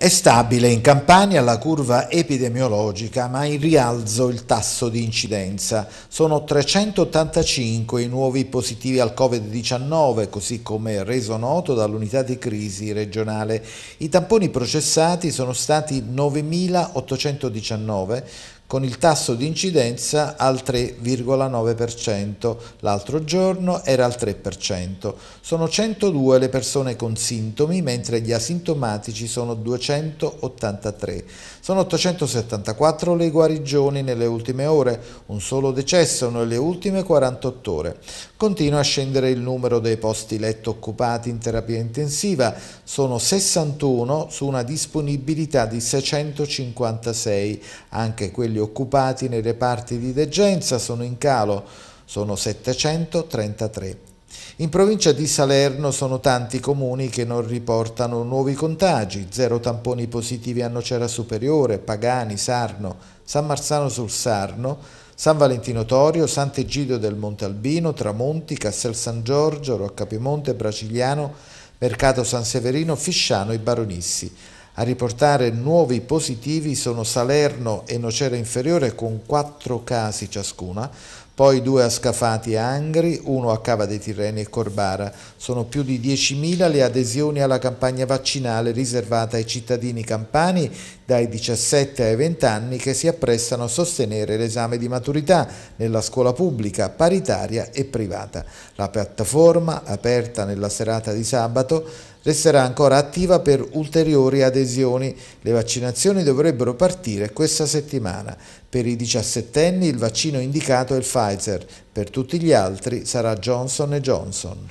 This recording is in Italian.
È stabile in Campania la curva epidemiologica, ma in rialzo il tasso di incidenza. Sono 385 i nuovi positivi al Covid-19, così come reso noto dall'unità di crisi regionale. I tamponi processati sono stati 9.819 con il tasso di incidenza al 3,9%, l'altro giorno era al 3%. Sono 102 le persone con sintomi, mentre gli asintomatici sono 283. Sono 874 le guarigioni nelle ultime ore, un solo decesso nelle ultime 48 ore. Continua a scendere il numero dei posti letto occupati in terapia intensiva, sono 61 su una disponibilità di 656, anche quelli gli occupati nei reparti di degenza sono in calo, sono 733. In provincia di Salerno sono tanti comuni che non riportano nuovi contagi, zero tamponi positivi a Nocera Superiore, Pagani, Sarno, San Marzano sul Sarno, San Valentino Torio, Sant'Egidio del Montalbino, Tramonti, Castel San Giorgio, Roccapimonte, Bracigliano, Mercato San Severino, Fisciano e Baronissi. A riportare nuovi positivi sono Salerno e Nocera Inferiore con quattro casi ciascuna, poi due a Scafati e Angri, uno a Cava dei Tirreni e Corbara. Sono più di 10.000 le adesioni alla campagna vaccinale riservata ai cittadini campani dai 17 ai 20 anni che si apprestano a sostenere l'esame di maturità nella scuola pubblica, paritaria e privata. La piattaforma, aperta nella serata di sabato, resterà ancora attiva per ulteriori adesioni. Le vaccinazioni dovrebbero partire questa settimana. Per i 17 il vaccino indicato è il Pfizer Pfizer, per tutti gli altri sarà Johnson Johnson.